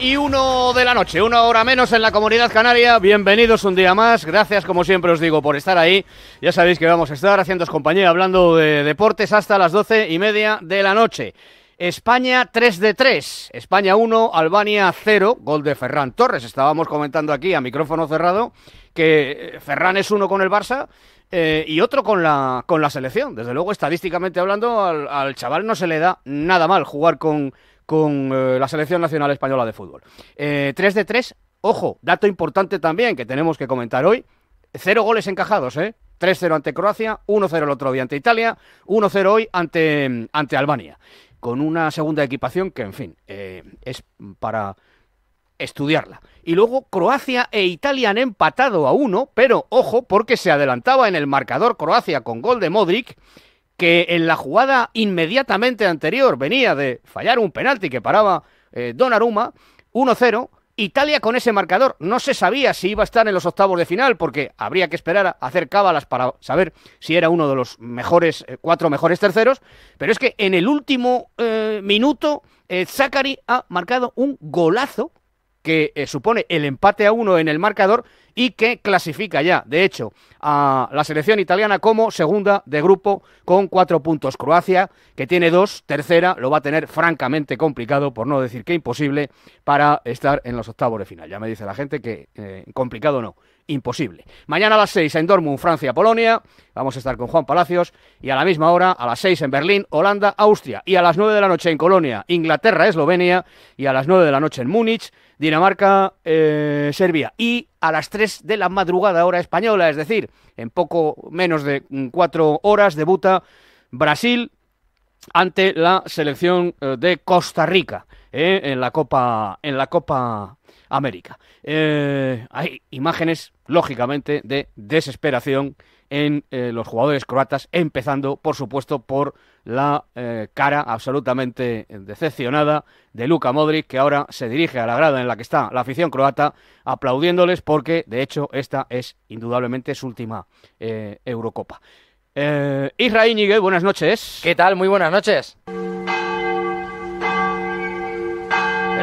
y uno de la noche, una hora menos en la comunidad canaria. Bienvenidos un día más. Gracias, como siempre os digo, por estar ahí. Ya sabéis que vamos a estar haciendo compañía hablando de deportes hasta las doce y media de la noche. España 3 de 3, España 1, Albania 0, gol de Ferran Torres. Estábamos comentando aquí a micrófono cerrado que eh, Ferran es uno con el Barça eh, y otro con la, con la selección. Desde luego, estadísticamente hablando, al, chaval no se le da nada mal jugar con, con eh, la Selección Nacional Española de Fútbol. 3 eh, de 3, ojo, dato importante también que tenemos que comentar hoy, cero goles encajados, ¿eh? 3-0 ante Croacia, 1-0 el otro día ante Italia, 1-0 hoy ante, ante Albania, con una segunda equipación que, en fin, eh, es para estudiarla. Y luego Croacia e Italia han empatado a uno, pero ojo, porque se adelantaba en el marcador Croacia con gol de Modric que en la jugada inmediatamente anterior venía de fallar un penalti que paraba eh, Don Donnarumma, 1-0. Italia con ese marcador no se sabía si iba a estar en los octavos de final porque habría que esperar a hacer cábalas para saber si era uno de los mejores eh, cuatro mejores terceros, pero es que en el último eh, minuto Zachary ha marcado un golazo que eh, supone el empate a uno en el marcador y que clasifica ya, de hecho, a la selección italiana como segunda de grupo con cuatro puntos. Croacia, que tiene dos, tercera, lo va a tener francamente complicado, por no decir que imposible, para estar en los octavos de final. Ya me dice la gente que eh, complicado no, imposible. Mañana a las 6 en Dortmund, Francia, Polonia. Vamos a estar con Juan Palacios. Y a la misma hora, a las 6 en Berlín, Holanda, Austria. Y a las 9 de la noche en Colonia, Inglaterra, Eslovenia. Y a las 9 de la noche en Múnich, Dinamarca, eh, Serbia. Y a las 3 de la madrugada hora española, es decir, en poco menos de 4 mm, horas debuta Brasil ante la selección eh, de Costa Rica eh, en la Copa en la Copa América. Eh, hay imágenes, lógicamente, de desesperación en eh, los jugadores croatas, empezando, por supuesto, por la eh, cara absolutamente decepcionada de Luka Modric, que ahora se dirige a la grada en la que está la afición croata, aplaudiéndoles porque, de hecho, esta es indudablemente su última Eurocopa. Israel buenas noches. ¿Qué tal? Muy buenas noches.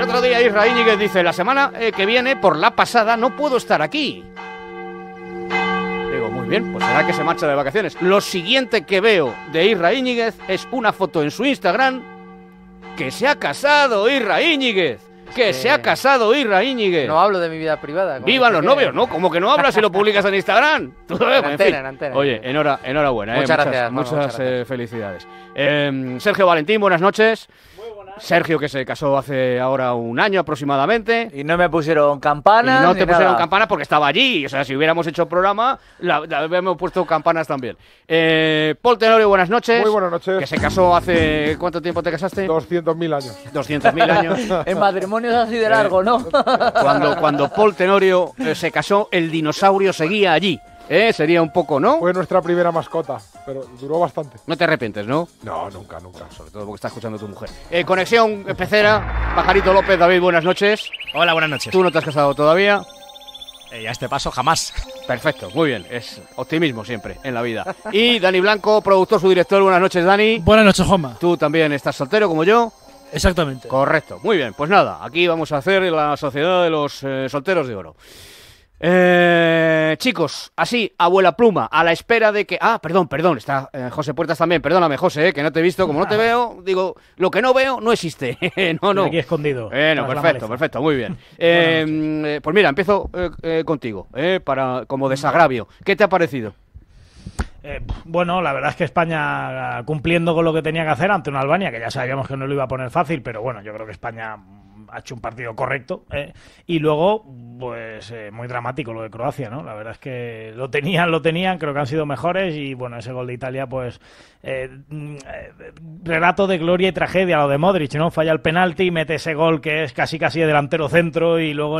otro día Israel Íñiguez dice, la semana eh, que viene, por la pasada, no puedo estar aquí. Digo, muy bien, pues será que se marcha de vacaciones. Lo siguiente que veo de Israel Íñiguez es una foto en su Instagram que se ha casado Israel Íñiguez. Que, se ha casado Irra Íñiguez. No hablo de mi vida privada. ¡Vivan los novios! ¿no? Como que no hablas si lo publicas en Instagram. en antena, en antena. Oye, enhorabuena. ¿eh? Muchas, gracias, muchas, eh, felicidades. Em, Sergio Valentín, buenas noches. Muy buenas Sergio, que se casó hace ahora un año aproximadamente. Y no me pusieron campana. no te pusieron campana porque estaba allí. O sea, si hubiéramos hecho programa, la, habíamos puesto campanas también. Eh, Paul Tenorio, buenas noches. Muy buenas noches. Que se casó hace. ¿Cuánto tiempo te casaste? 200.000 años. 200.000 años. en matrimonio es así de largo, ¿no? cuando, cuando Paul Tenorio eh, se casó, el dinosaurio seguía allí. Eh, sería un poco, ¿no? Fue nuestra primera mascota pero duró bastante. No te arrepientes, ¿no? No, nunca, nunca. Sobre todo porque está escuchando a tu mujer. Eh, conexión eh, Pecera, Pajarito López, David, buenas noches. Hola, buenas noches. ¿Tú no te has casado todavía? Eh, a este paso jamás. Perfecto, muy bien. Es optimismo siempre en la vida. Y Dani Blanco, productor, su director. Buenas noches, Dani. Buenas noches, Joma. Tú también estás soltero como yo. Exactamente. Correcto, muy bien. Pues nada, aquí vamos a hacer la sociedad de los eh, solteros de oro. Eh, chicos, así, abuela pluma, a la espera de que. Ah, perdón, perdón, está eh, José Puertas también, perdóname, José, eh, que no te he visto, como no te ah. veo, digo, lo que no veo no existe. no, no. Aquí escondido. Bueno, perfecto, perfecto, muy bien. Eh, pues mira, empiezo contigo, para, como desagravio. ¿Qué te ha parecido? bueno, la verdad es que España cumpliendo con lo que tenía que hacer ante una Albania, que ya sabíamos que no lo iba a poner fácil, pero bueno, yo creo que España ha hecho un partido correcto. ¿eh? Y luego, pues eh, muy dramático lo de Croacia, ¿no? La verdad es que lo tenían, lo tenían, creo que han sido mejores y bueno, ese gol de Italia, pues eh, mm, relato de gloria y tragedia, lo de Modric, ¿no? Falla el penalti, y mete ese gol que es casi casi delantero centro y luego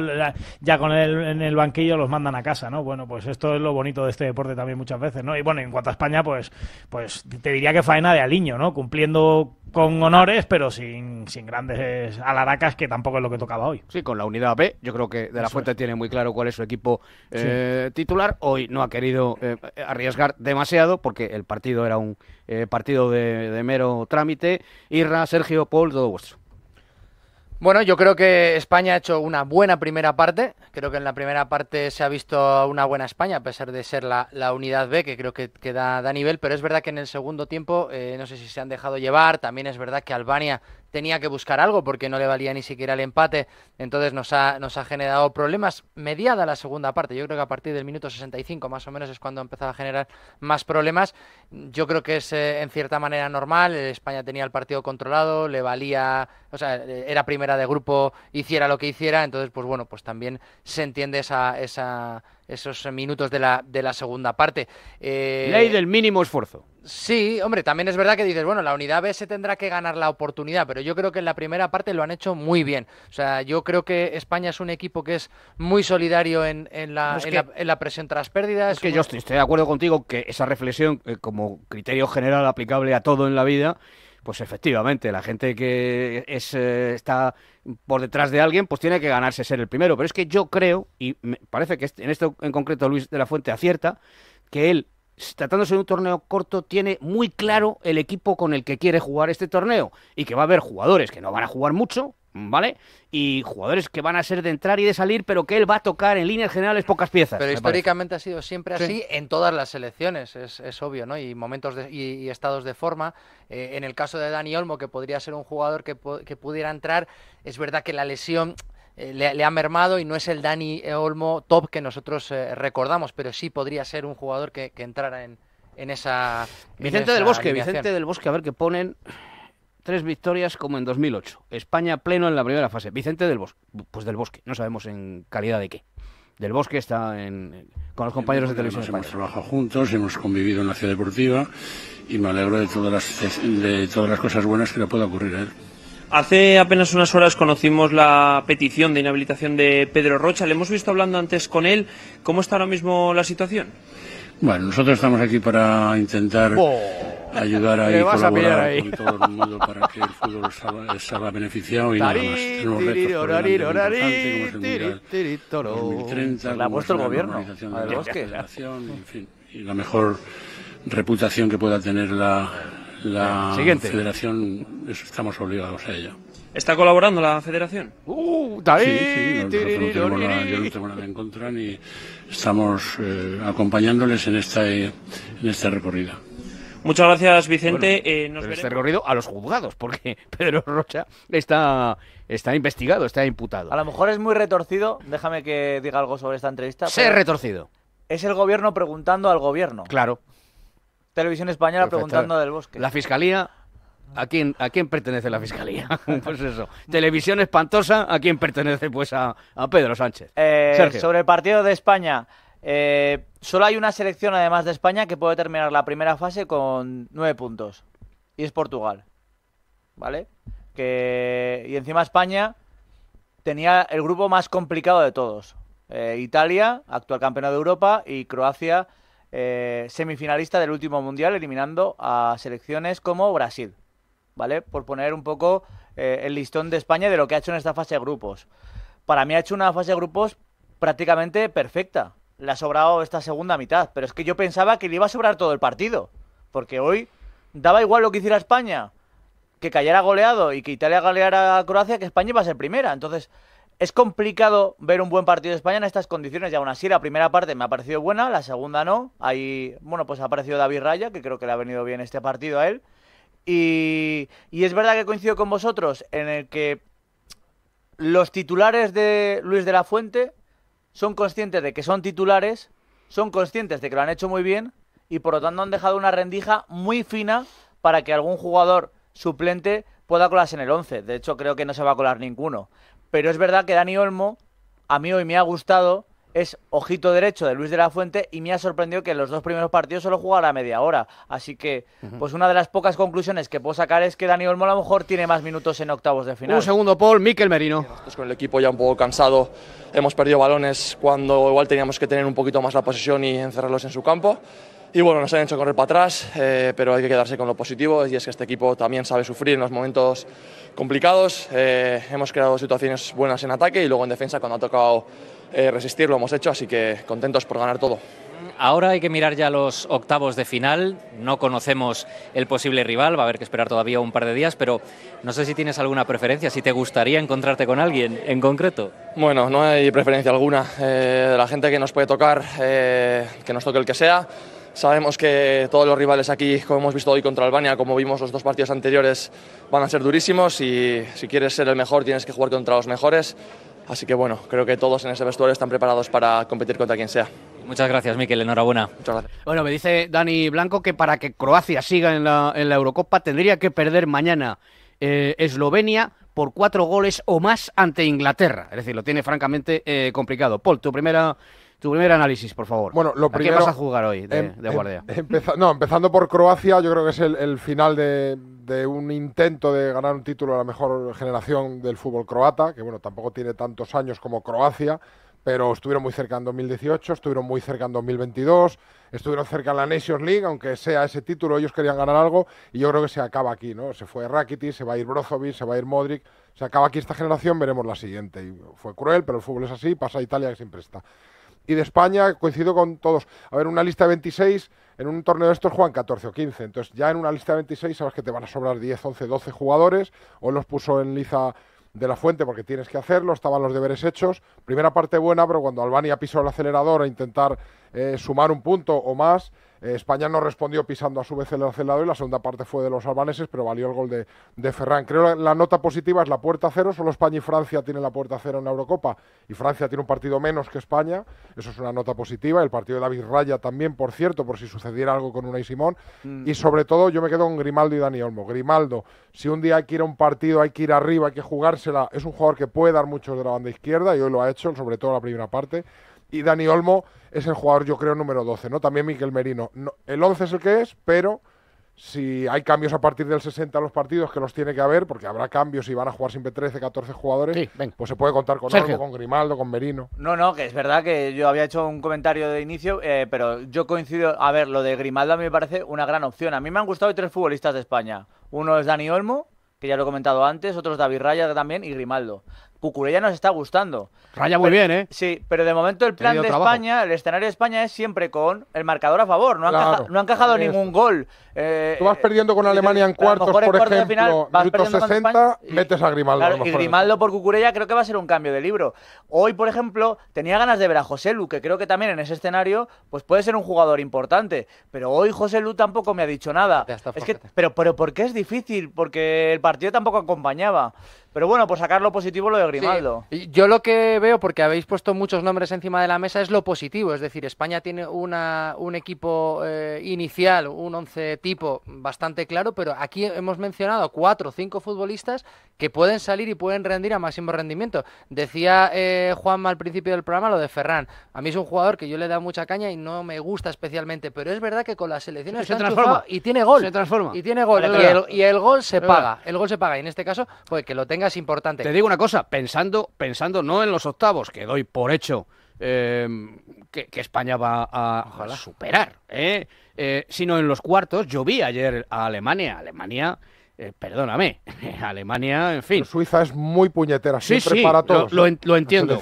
ya con él en el banquillo los mandan a casa, ¿no? Bueno, pues esto es lo bonito de este deporte también muchas veces, ¿no? Y bueno, en cuanto a España, pues, pues te diría que faena de aliño, ¿no? Cumpliendo con honores, pero sin, sin grandes eh, alaracas, que tampoco es lo que tocaba hoy. Sí, con la unidad B, yo creo que De La Fuente tiene muy claro cuál es su equipo eh, titular. Hoy no ha querido eh, arriesgar demasiado porque el partido era un partido de, de mero trámite. Irra, Sergio, Paul, todo vuestro. Bueno, yo creo que España ha hecho una buena primera parte. Creo que en la primera parte se ha visto una buena España, a pesar de ser la, unidad B, que creo que, que da, nivel. Pero es verdad que en el segundo tiempo, eh, no sé si se han dejado llevar. También es verdad que Albania tenía que buscar algo porque no le valía ni siquiera el empate. Entonces nos ha, nos ha generado problemas mediada la segunda parte. Yo creo que a partir del minuto 65 más o menos es cuando empezaba a generar más problemas. Yo creo que es eh, en cierta manera normal. España tenía el partido controlado, le valía, o sea, eh, era primera de grupo, hiciera lo que hiciera. Entonces, pues bueno, pues también se entiende esa, esa esos minutos de la, de la segunda parte. Eh, Ley del mínimo esfuerzo. Sí, hombre, también es verdad que dices, bueno, la unidad B se tendrá que ganar la oportunidad, pero yo creo que en la primera parte lo han hecho muy bien. O sea, yo creo que España es un equipo que es muy solidario en, la, presión tras pérdidas. Es que yo estoy, de acuerdo contigo que esa reflexión, eh, como criterio general aplicable a todo en la vida, pues efectivamente, la gente que eh, está por detrás de alguien, pues tiene que ganarse ser el primero. Pero es que yo creo, y me parece que este, en esto en concreto Luis de la Fuente acierta, que él tratándose de un torneo corto, tiene muy claro el equipo con el que quiere jugar este torneo y que va a haber jugadores que no van a jugar mucho, ¿vale? Y jugadores que van a ser de entrar y de salir, pero que él va a tocar en líneas generales pocas piezas. Pero históricamente ha sido siempre así en todas las selecciones, es, obvio, ¿no? Y momentos y, estados de forma. Eh, en el caso de Dani Olmo, que podría ser un jugador que pudiera entrar, es verdad que la lesión eh, le, ha mermado y no es el Dani Olmo top que nosotros eh, recordamos, pero sí podría ser un jugador que, entrara en, en esa. Vicente del Bosque, Vicente del Bosque, a ver que ponen tres victorias como en 2008. España pleno en la primera fase. Vicente del Bosque, pues del Bosque, no sabemos en calidad de qué. Del Bosque está con los compañeros de televisión. Hemos trabajado juntos, hemos convivido en la ciudad deportiva y me alegro de todas las, de todas las cosas buenas que le pueda ocurrir a él. Hace apenas unas horas conocimos la petición de inhabilitación de Pedro Rocha. Le hemos visto hablando antes con él. ¿Cómo está ahora mismo la situación? Bueno, nosotros estamos aquí para intentar oh, ayudar ahí, colaborar con todo el mundo para que el fútbol salga, beneficiado y nada más. Tenemos retos La puesto el gobierno, la, la, la, la en fin, y la mejor reputación que pueda tener la, la federación estamos obligados a ello. ¿Está colaborando la federación? Uh, sí, sí, no, no tengo nada en contra ni estamos eh, acompañándoles en esta, eh, en este recorrida. Muchas gracias, Vicente. Eh, nos este recorrido a los juzgados, porque Pedro Rocha está, está investigado, está imputado. A lo mejor es muy retorcido, déjame que diga algo sobre esta entrevista. Sé retorcido. Es el gobierno preguntando al gobierno. Claro. Televisión Española preguntando del bosque. La fiscalía. ¿A quién, ¿A quién pertenece la fiscalía? pues eso. Televisión espantosa, ¿a quién pertenece? Pues a, Pedro Sánchez. Eh, sobre el partido de España, eh, solo hay una selección además de España que puede terminar la primera fase con nueve puntos. Y es Portugal. ¿Vale? Y encima España tenía el grupo más complicado de todos. Eh, Italia, actual campeón de Europa, y Croacia, eh, semifinalista del último mundial, eliminando a selecciones como Brasil, ¿vale? Por poner un poco eh, el listón de España de lo que ha hecho en esta fase de grupos. Para mí ha hecho una fase de grupos prácticamente perfecta. Le ha sobrado esta segunda mitad, pero es que yo pensaba que le iba a sobrar todo el partido, porque hoy daba igual lo que hiciera España, que cayera goleado y que Italia goleara a Croacia, que España iba a ser primera. Entonces, es complicado ver un buen partido de España en estas condiciones y aún así la primera parte me ha parecido buena, la segunda no. Ahí, bueno, pues ha aparecido David Raya, que creo que le ha venido bien este partido a él. Y, y es verdad que coincido con vosotros en el que los titulares de Luis de la Fuente son conscientes de que son titulares, son conscientes de que lo han hecho muy bien y por lo tanto han dejado una rendija muy fina para que algún jugador suplente pueda colarse en el 11. De hecho, creo que no se va a colar ninguno. Pero es verdad que Dani Olmo, a mí hoy me ha gustado, es ojito derecho de Luis de la Fuente y me ha sorprendido que en los dos primeros partidos solo jugara media hora. Así que, pues una de las pocas conclusiones que puedo sacar es que Dani Olmo a lo mejor tiene más minutos en octavos de final. Un segundo, Paul, Miquel Merino. con el equipo ya un poco cansado, hemos perdido balones cuando igual teníamos que tener un poquito más la posesión y encerrarlos en su campo. Y bueno, nos han hecho correr para atrás, eh, pero hay que quedarse con lo positivo y es que este equipo también sabe sufrir en los momentos complicados. Eh, hemos creado situaciones buenas en ataque y luego en defensa cuando ha tocado eh, resistir lo hemos hecho, así que contentos por ganar todo. Ahora hay que mirar ya los octavos de final. No conocemos el posible rival, va a haber que esperar todavía un par de días, pero no sé si tienes alguna preferencia, si te gustaría encontrarte con alguien en concreto. Bueno, no hay preferencia alguna. de la gente que nos puede tocar, que nos toque el que sea. Sabemos que todos los rivales aquí, como hemos visto hoy contra Albania, como vimos los dos partidos anteriores, van a ser durísimos y si quieres ser el mejor tienes que jugar contra los mejores. Así que bueno, creo que todos en ese vestuario están preparados para competir contra quien sea. Muchas gracias, Miquel. Enhorabuena. Muchas gracias. Bueno, me dice Dani Blanco que para que Croacia siga en la, Eurocopa tendría que perder mañana eh, Eslovenia por cuatro goles o más ante Inglaterra. Es decir, lo tiene francamente eh, complicado. Paul, tu primera tu primer análisis, por favor. Bueno, lo ¿A primero, qué vas a jugar hoy de, em, em, guardia? no, empezando por Croacia, yo creo que es el, final de, un intento de ganar un título a la mejor generación del fútbol croata, que bueno, tampoco tiene tantos años como Croacia, pero estuvieron muy cerca en 2018, estuvieron muy cerca en 2022, estuvieron cerca en la Nations League, aunque sea ese título, ellos querían ganar algo y yo creo que se acaba aquí, ¿no? Se fue Rakitic, se va a ir Brozovic, se va a ir Modric, se acaba aquí esta generación, veremos la siguiente. Y fue cruel, pero el fútbol es así, pasa a Italia que siempre está y de España, coincido con todos. A ver, una lista de 26, en un torneo de estos juegan 14 o 15, entonces ya en una lista de 26 sabes que te van a sobrar 10, 11, 12 jugadores, o los puso en liza de la fuente porque tienes que hacerlo, estaban los deberes hechos. Primera parte buena, pero cuando Albania pisó el acelerador a intentar eh, sumar un punto o más. Eh, España no respondió pisando a su vez el acelerador y la segunda parte fue de los albaneses, pero valió el gol de, de Ferran. Creo la, la nota positiva es la puerta cero, solo España y Francia tienen la puerta cero en la Eurocopa y Francia tiene un partido menos que España, eso es una nota positiva. El partido de David Raya también, por cierto, por si sucediera algo con Una y Simón. Mm. Y sobre todo yo me quedo con Grimaldo y Dani Olmo. Grimaldo, si un día hay que ir a un partido, hay que ir arriba, hay que jugársela, es un jugador que puede dar muchos de la banda izquierda y hoy lo ha hecho, sobre todo en la primera parte y Dani Olmo es el jugador, yo creo, número 12, ¿no? También Miquel Merino. el 11 es el que es, pero si hay cambios a partir del 60 en los partidos, que los tiene que haber, porque habrá cambios y van a jugar siempre 13, 14 jugadores, pues se puede contar con Olmo, con Grimaldo, con Merino. No, no, que es verdad que yo había hecho un comentario de inicio, eh, pero yo coincido, a ver, lo de Grimaldo a mí me parece una gran opción. A mí me han gustado tres futbolistas de España. Uno es Dani Olmo, que ya lo he comentado antes, otros David Raya también y Grimaldo. Cucurella nos está gustando. Raya muy bien, ¿eh? Sí, pero de momento el plan de España, el escenario de España es siempre con el marcador a favor. No han, claro, no han cajado ningún gol. Eh, Tú vas perdiendo con Alemania en cuartos, por ejemplo, final, 60, metes a Grimaldo. ¿eh? Grimaldo por Cucurella creo que va a ser un cambio de libro. Hoy, por ejemplo, tenía ganas de ver a José Lu, que creo que también en ese escenario pues puede ser un jugador importante. Pero hoy José Lu tampoco me ha dicho nada. pero, pero qué es difícil, porque el partido tampoco acompañaba. Pero bueno, por sacar lo positivo lo de Grimaldo. Yo lo que veo, porque habéis puesto muchos nombres encima de la mesa, es lo positivo. Es decir, España tiene una, un equipo eh, inicial, un once tipo bastante claro, pero aquí hemos mencionado cuatro o cinco futbolistas que pueden salir y pueden rendir a máximo rendimiento. Decía eh, Juanma al principio del programa lo de Ferran. A mí es un jugador que yo le da mucha caña y no me gusta especialmente, pero es verdad que con las selecciones se, transforma y tiene gol. Se transforma. Y tiene gol. y, el, gol se paga. El gol se paga. Y en este caso, pues que lo tenga importante. Te digo una cosa, pensando, pensando no en los octavos, que doy por hecho em, que, España va a, superar, ¿eh? Eh, sino en los cuartos. Yo vi ayer a Alemania. Alemania eh, perdóname, Alemania, en fin. Suiza es muy puñetera, siempre para todos. Lo, entiendo, lo, entiendo,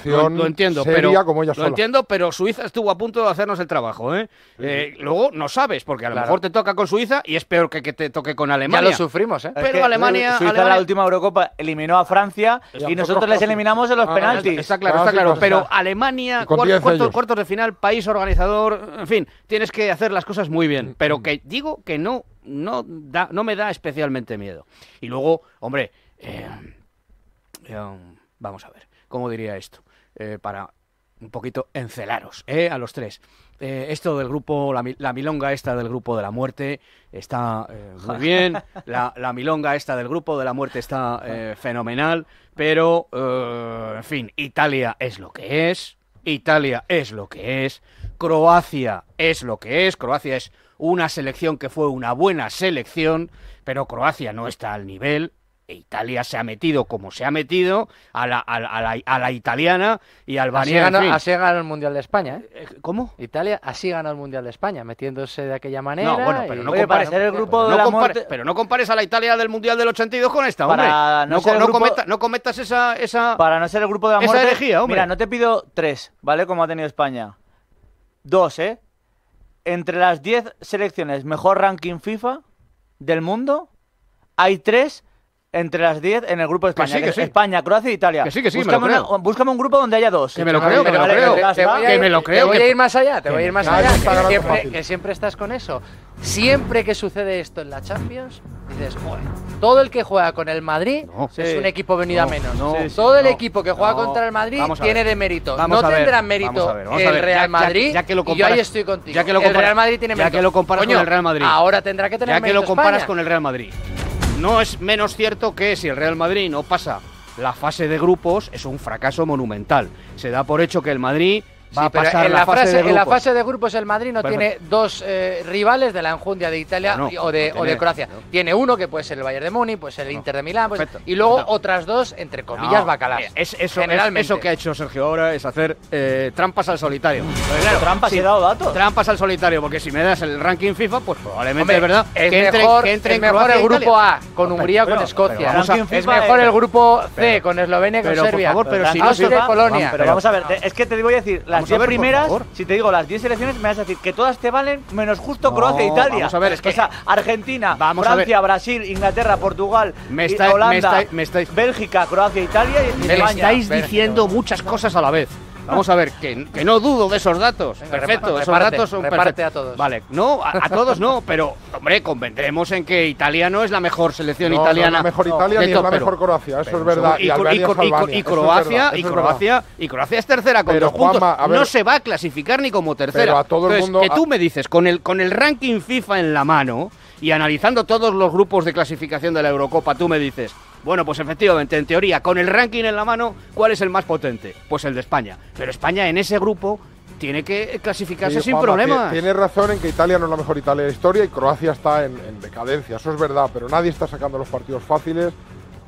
pero lo entiendo, pero Suiza estuvo a punto de hacernos el trabajo, ¿eh? eh luego no sabes, porque a lo mejor te toca con Suiza y es peor que te toque con Alemania. Ya lo sufrimos, ¿eh? Pero Alemania, la última Eurocopa eliminó a Francia y, nosotros les eliminamos en los ah, penaltis. Está claro, está claro, ah, pues pero Alemania, cuartos de final, país organizador, en fin, tienes que hacer las cosas muy bien, pero que digo que no no, da, no me da especialmente miedo. Y luego, hombre, eh, eh, vamos a ver, ¿cómo diría esto? Eh, para un poquito encelaros, ¿eh? A los tres. esto del grupo, la, milonga esta del grupo de la muerte está muy bien, la, milonga esta del grupo de la muerte está fenomenal, pero, en fin, Italia es lo que es, Italia es lo que es, Croacia es lo que es, Croacia es una selección que fue una buena selección, pero Croacia no está al nivel, e Italia se ha metido como se ha metido a la, a la, italiana y Albania. Así, así ganó, el Mundial de España. ¿eh? eh ¿Cómo? Italia así ganó el Mundial de España, metiéndose de aquella manera. No, bueno, pero, no, compares, grupo pero no compares a la Italia del Mundial del 82 con esta, No, cometas esa, esa. Para no ser el grupo de la muerte, hombre. Mira, no te pido tres, ¿vale? Como ha tenido España. Dos, ¿eh? entre las 10 selecciones mejor ranking FIFA del mundo, hay tres entre las 10 en el grupo de España. España, Croacia e Italia. búscame, un grupo donde haya dos. Que me lo creo, me lo creo. Te voy a ir más allá, te voy a ir más allá. Que siempre, estás con eso. Siempre que sucede esto en la Champions, dices, bueno, todo el que juega con el Madrid es un equipo venido a menos. todo el equipo que juega contra el Madrid tiene de mérito. no tendrá mérito el Real Madrid. Ya, que lo y yo ahí estoy contigo. Ya que lo comparas, el Real Madrid tiene mérito. Ya que lo comparas con el Real Madrid. Ahora tendrá que tener Ya que lo comparas con el Real Madrid. No es menos cierto que si el Real Madrid no pasa la fase de grupos, es un fracaso monumental. Se da por hecho que el Madrid en la, fase de grupos el Madrid no tiene dos eh, rivales de la enjundia de Italia o, de, Croacia. Tiene uno que puede ser el Bayern de Múnich, puede el Inter de Milán, pues, y luego otras dos, entre comillas, Bacalao. Es, eso, que ha hecho Sergio ahora es hacer eh, trampas al solitario. ¿Trampas al solitario, porque si me das el ranking FIFA, pues probablemente es verdad que entre, mejor, e el grupo A con Hungría o con Escocia. es mejor el grupo C con Eslovenia con Serbia. pero si no Polonia. Pero vamos a ver, es que te voy a decir, las primeras, si te digo las 10 selecciones, me vas a decir que todas te valen menos justo Croacia e Italia. Vamos a ver, es que. Argentina, Francia, Brasil, Inglaterra, Portugal, me Holanda, Bélgica, Croacia, Italia y Me estáis diciendo muchas cosas a la vez. Vamos a ver, que, no dudo de esos datos. Perfecto, esos datos son perfectos. a todos. Vale, no, a, todos no, pero, hombre, convendremos en que Italia no es la mejor selección italiana. No la mejor Italia ni la mejor Croacia, eso es verdad. Y, Croacia, es y Croacia, y Croacia es tercera con dos puntos. no se va a clasificar ni como tercera. a todo el mundo, que tú me dices, con el, con el ranking FIFA en la mano y analizando todos los grupos de clasificación de la Eurocopa, tú me dices, bueno, pues efectivamente, en teoría, con el ranking en la mano, ¿cuál es el más potente? Pues el de España. Pero España en ese grupo tiene que clasificarse sin problemas. Tiene razón en que Italia no es la mejor Italia de la historia y Croacia está en, decadencia, eso es verdad, pero nadie está sacando los partidos fáciles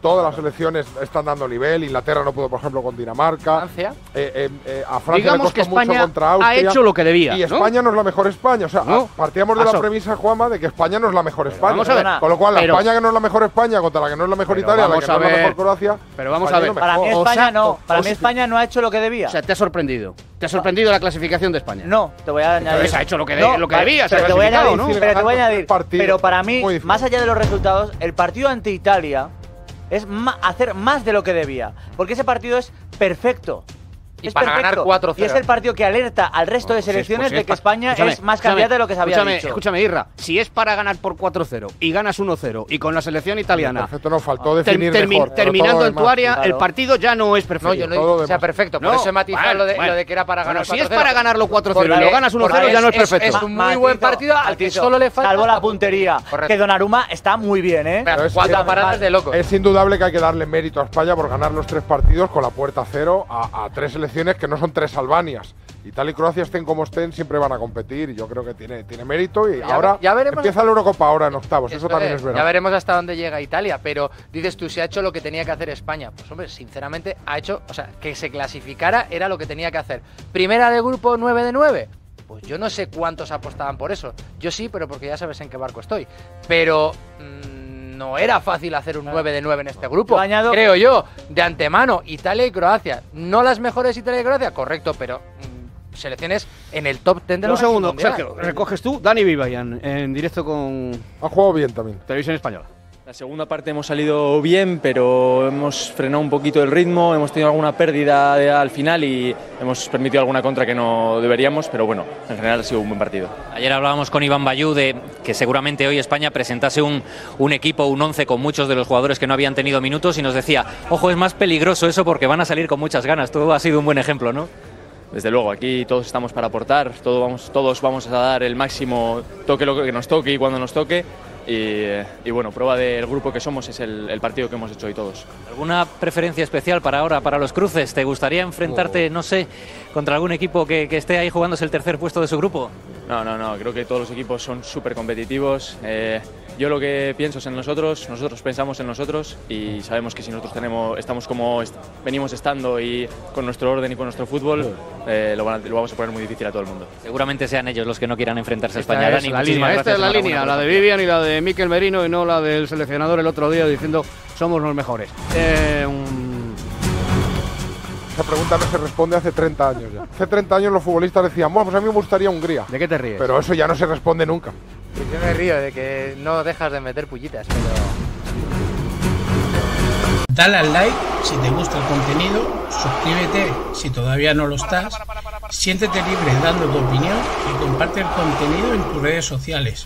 todas las selecciones están dando nivel. Inglaterra no pudo, por ejemplo, con Dinamarca. Francia. Eh, eh, eh, a Francia Digamos le costó que España mucho contra Austria. ha hecho lo que debía. Y España no es la mejor España. O sea, partíamos de la premisa, Juama, de que España no es la mejor España. Vamos a ver. Con lo cual, la España que no es la mejor España contra la que no es la mejor Italia, la que no es la mejor Croacia. Pero vamos a ver. para mí España no. Para mí España no ha hecho lo que debía. O sea, te ha sorprendido. ¿Te ha sorprendido la clasificación de España? No, te voy a añadir. se ha hecho lo que, lo debía, te, voy a añadir, pero te voy a añadir. Pero para mí, más allá de los resultados, el partido ante Italia es hacer más de lo que debía. Porque ese partido es perfecto y es para ganar 4 -0. Y es el partido que alerta al resto de pues selecciones pues de que España es más candidata de lo que se había escúchame, dicho. Escúchame, Irra, si es para ganar por 4-0 y ganas 1-0 y con la selección italiana. Perfecto, no faltó definir mejor, Terminando en tu área, el partido ya no es perfecto. o sea, perfecto, por eso he lo, de, que era para ganar Si es para ganarlo 4-0 y lo ganas 1-0 ya no es perfecto. Es, un muy buen partido al que solo le falta… Salvo la puntería, que Donnarumma está muy bien, ¿eh? Cuatro paradas de loco. Es indudable que hay que darle mérito a España por ganar los tres partidos con la puerta cero a tres selecciones que no son tres Albanias. Italia y Croacia estén como estén, siempre van a competir y yo creo que tiene, tiene mérito y ahora ya empieza la Eurocopa ahora en octavos, eso, también es, verdad. Ya veremos hasta dónde llega Italia, pero dices tú, si ha hecho lo que tenía que hacer España. Pues hombre, sinceramente ha hecho, o sea, que se clasificara era lo que tenía que hacer. Primera de grupo 9 de 9. Pues yo no sé cuántos apostaban por eso. Yo sí, pero porque ya sabes en qué barco estoy. Pero... Mm, no era fácil hacer un 9 de 9 en este grupo. Creo yo, de antemano, Italia y Croacia. No las mejores Italia y Croacia, correcto, pero mm, selecciones en el top 10 de Un segundo, Sergio, recoges tú, Dani Vivayan, en directo con... Ha jugado bien también. Televisión Española. La segunda parte hemos salido bien, pero hemos frenado un poquito el ritmo, hemos tenido alguna pérdida al final y hemos permitido alguna contra que no deberíamos, pero bueno, en general ha sido un buen partido. Ayer hablábamos con Iván Bayú de que seguramente hoy España presentase un, equipo, un 11 con muchos de los jugadores que no habían tenido minutos y nos decía, ojo, es más peligroso eso porque van a salir con muchas ganas. Todo ha sido un buen ejemplo, ¿no? desde luego, aquí todos estamos para aportar, todos vamos, todos vamos a dar el máximo toque lo que nos toque y cuando nos toque, y, bueno, prueba del grupo que somos es el, partido que hemos hecho hoy todos. ¿Alguna preferencia especial para ahora, para los cruces? ¿Te gustaría enfrentarte, oh. no sé, contra algún equipo que, esté ahí jugándose el tercer puesto de su grupo? No, no, no, creo que todos los equipos son súper competitivos. Eh, yo lo que pienso es en nosotros, nosotros pensamos en nosotros y sabemos que si nosotros tenemos, estamos como venimos estando y con nuestro orden y con nuestro fútbol, eh, lo, vamos a poner muy difícil a todo el mundo. Seguramente sean ellos los que no quieran enfrentarse a España. Esta es la línea, la de Vivian y la de Miquel Merino y no la del seleccionador el otro día diciendo somos los mejores. Eh, esa pregunta no se responde hace 30 años ya. Hace 30 años los futbolistas decían, bueno, pues a mí me gustaría Hungría. ¿De qué te ríes? Pero eso ya no se responde nunca. yo me río de que no dejas de meter pullitas, pero... Dale al like si te gusta el contenido, suscríbete si todavía no lo estás, siéntete libre dando tu opinión y comparte el contenido en tus redes sociales.